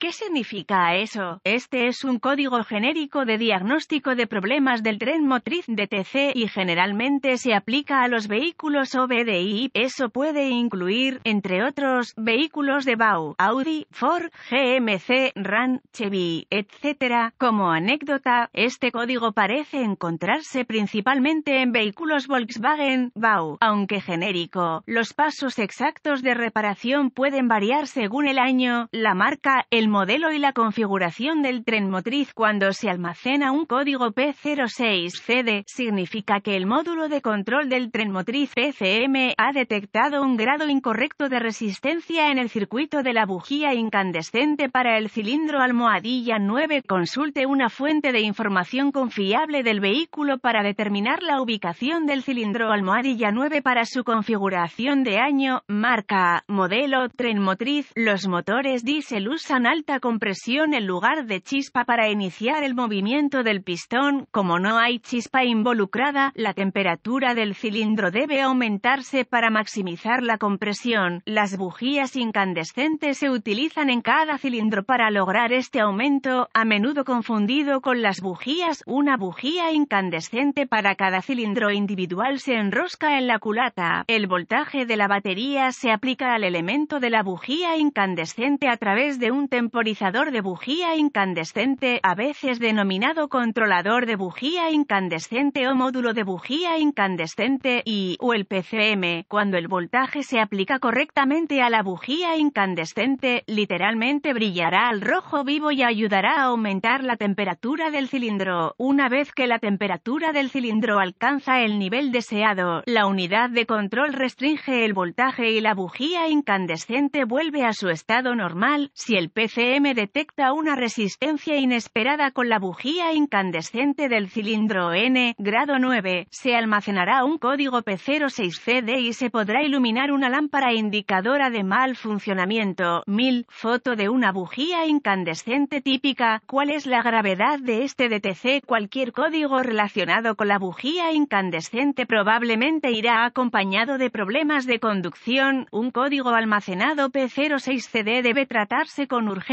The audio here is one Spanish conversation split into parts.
¿Qué significa eso? Este es un código genérico de diagnóstico de problemas del tren motriz DTC y generalmente se aplica a los vehículos OBDI. Eso puede incluir, entre otros, vehículos de VAU, Audi, Ford, GMC, RAN, Chevy, etc. Como anécdota, este código parece encontrarse principalmente en vehículos Volkswagen, BAU, aunque genérico. Los pasos exactos de reparación pueden variar según el año, la marca, el modelo y la configuración del tren motriz cuando se almacena un código P06CD, significa que el módulo de control del tren motriz PCM ha detectado un grado incorrecto de resistencia en el circuito de la bujía incandescente para el cilindro almohadilla 9. Consulte una fuente de información confiable del vehículo para determinar la ubicación del cilindro almohadilla 9 para su configuración de año, marca, modelo, tren motriz, los motores diesel usan al compresión en lugar de chispa para iniciar el movimiento del pistón, como no hay chispa involucrada, la temperatura del cilindro debe aumentarse para maximizar la compresión. Las bujías incandescentes se utilizan en cada cilindro para lograr este aumento, a menudo confundido con las bujías. Una bujía incandescente para cada cilindro individual se enrosca en la culata. El voltaje de la batería se aplica al elemento de la bujía incandescente a través de un temporal temporizador de bujía incandescente, a veces denominado controlador de bujía incandescente o módulo de bujía incandescente y o el PCM, cuando el voltaje se aplica correctamente a la bujía incandescente, literalmente brillará al rojo vivo y ayudará a aumentar la temperatura del cilindro. Una vez que la temperatura del cilindro alcanza el nivel deseado, la unidad de control restringe el voltaje y la bujía incandescente vuelve a su estado normal. Si el PC detecta una resistencia inesperada con la bujía incandescente del cilindro N, grado 9, se almacenará un código P06CD y se podrá iluminar una lámpara indicadora de mal funcionamiento. 1000. Foto de una bujía incandescente típica. ¿Cuál es la gravedad de este DTC? Cualquier código relacionado con la bujía incandescente probablemente irá acompañado de problemas de conducción. Un código almacenado P06CD debe tratarse con urgencia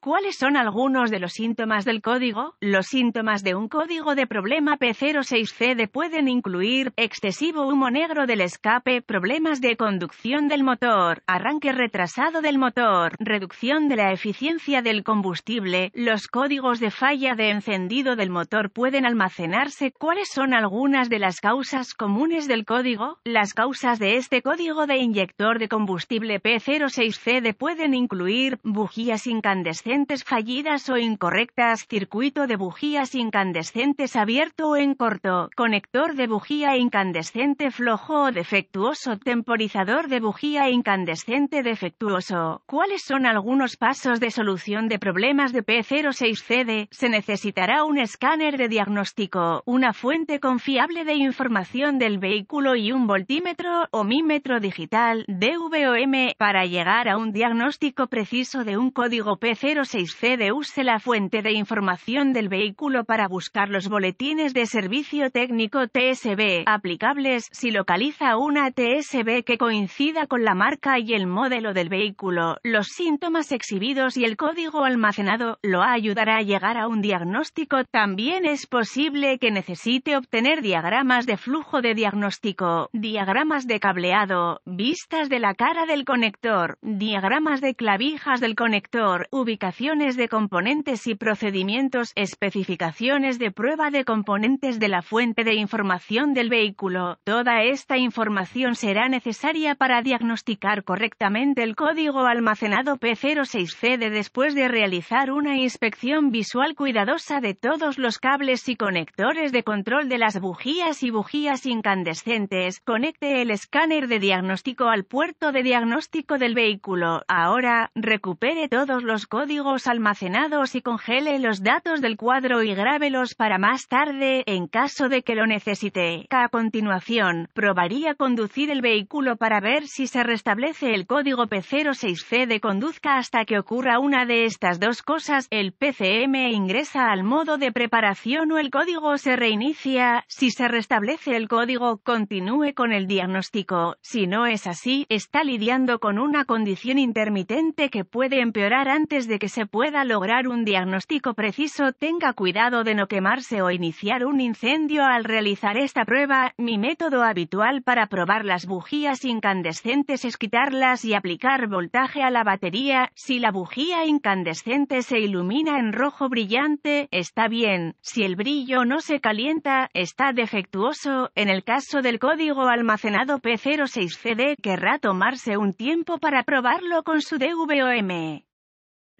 ¿cuáles son algunos de los síntomas del código? Los síntomas de un código de problema P06CD pueden incluir excesivo humo negro del escape, problemas de conducción del motor, arranque retrasado del motor, reducción de la eficiencia del combustible. Los códigos de falla de encendido del motor pueden almacenarse. ¿Cuáles son algunas de las causas comunes del código? Las causas de este código de inyector de combustible P06CD pueden incluir bujías incandescentes fallidas o incorrectas, circuito de bujías incandescentes abierto o en corto, conector de bujía incandescente flojo o defectuoso, temporizador de bujía incandescente defectuoso. ¿Cuáles son algunos pasos de solución de problemas de P06CD? Se necesitará un escáner de diagnóstico, una fuente confiable de información del vehículo y un voltímetro o mímetro digital, DVOM, para llegar a un diagnóstico preciso de un código código P06CD use la fuente de información del vehículo para buscar los boletines de servicio técnico TSB aplicables si localiza una TSB que coincida con la marca y el modelo del vehículo, los síntomas exhibidos y el código almacenado, lo ayudará a llegar a un diagnóstico. También es posible que necesite obtener diagramas de flujo de diagnóstico, diagramas de cableado, vistas de la cara del conector, diagramas de clavijas del conector, ubicaciones de componentes y procedimientos, especificaciones de prueba de componentes de la fuente de información del vehículo. Toda esta información será necesaria para diagnosticar correctamente el código almacenado p 06 de después de realizar una inspección visual cuidadosa de todos los cables y conectores de control de las bujías y bujías incandescentes. Conecte el escáner de diagnóstico al puerto de diagnóstico del vehículo. Ahora, recupere todo los códigos almacenados y congele los datos del cuadro y grábelos para más tarde, en caso de que lo necesite. A continuación, probaría conducir el vehículo para ver si se restablece el código P06C de conduzca hasta que ocurra una de estas dos cosas, el PCM ingresa al modo de preparación o el código se reinicia, si se restablece el código, continúe con el diagnóstico, si no es así, está lidiando con una condición intermitente que puede empeorar antes de que se pueda lograr un diagnóstico preciso. Tenga cuidado de no quemarse o iniciar un incendio al realizar esta prueba. Mi método habitual para probar las bujías incandescentes es quitarlas y aplicar voltaje a la batería. Si la bujía incandescente se ilumina en rojo brillante, está bien. Si el brillo no se calienta, está defectuoso. En el caso del código almacenado P06CD, querrá tomarse un tiempo para probarlo con su DVOM.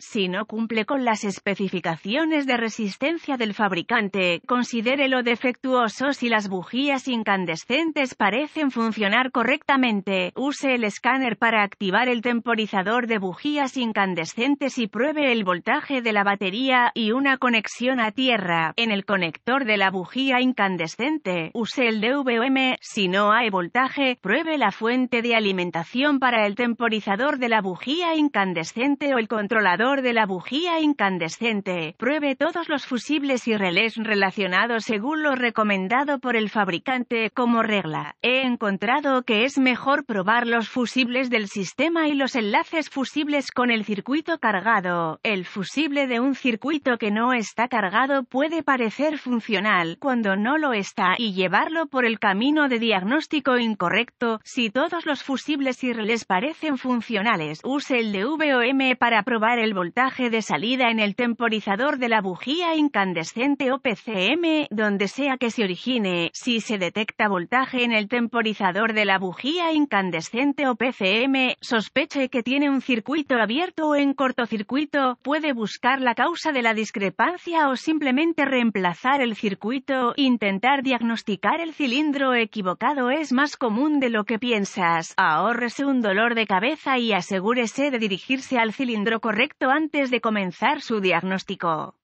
Si no cumple con las especificaciones de resistencia del fabricante, considere lo defectuoso si las bujías incandescentes parecen funcionar correctamente. Use el escáner para activar el temporizador de bujías incandescentes y pruebe el voltaje de la batería y una conexión a tierra. En el conector de la bujía incandescente, use el DVM. Si no hay voltaje, pruebe la fuente de alimentación para el temporizador de la bujía incandescente o el controlador de la bujía incandescente. Pruebe todos los fusibles y relés relacionados según lo recomendado por el fabricante como regla. He encontrado que es mejor probar los fusibles del sistema y los enlaces fusibles con el circuito cargado. El fusible de un circuito que no está cargado puede parecer funcional cuando no lo está y llevarlo por el camino de diagnóstico incorrecto si todos los fusibles y relés parecen funcionales. Use el de para probar el voltaje de salida en el temporizador de la bujía incandescente o PCM, donde sea que se origine. Si se detecta voltaje en el temporizador de la bujía incandescente o PCM, sospeche que tiene un circuito abierto o en cortocircuito, puede buscar la causa de la discrepancia o simplemente reemplazar el circuito. Intentar diagnosticar el cilindro equivocado es más común de lo que piensas. ahorrese un dolor de cabeza y asegúrese de dirigirse al cilindro correcto antes de comenzar su diagnóstico.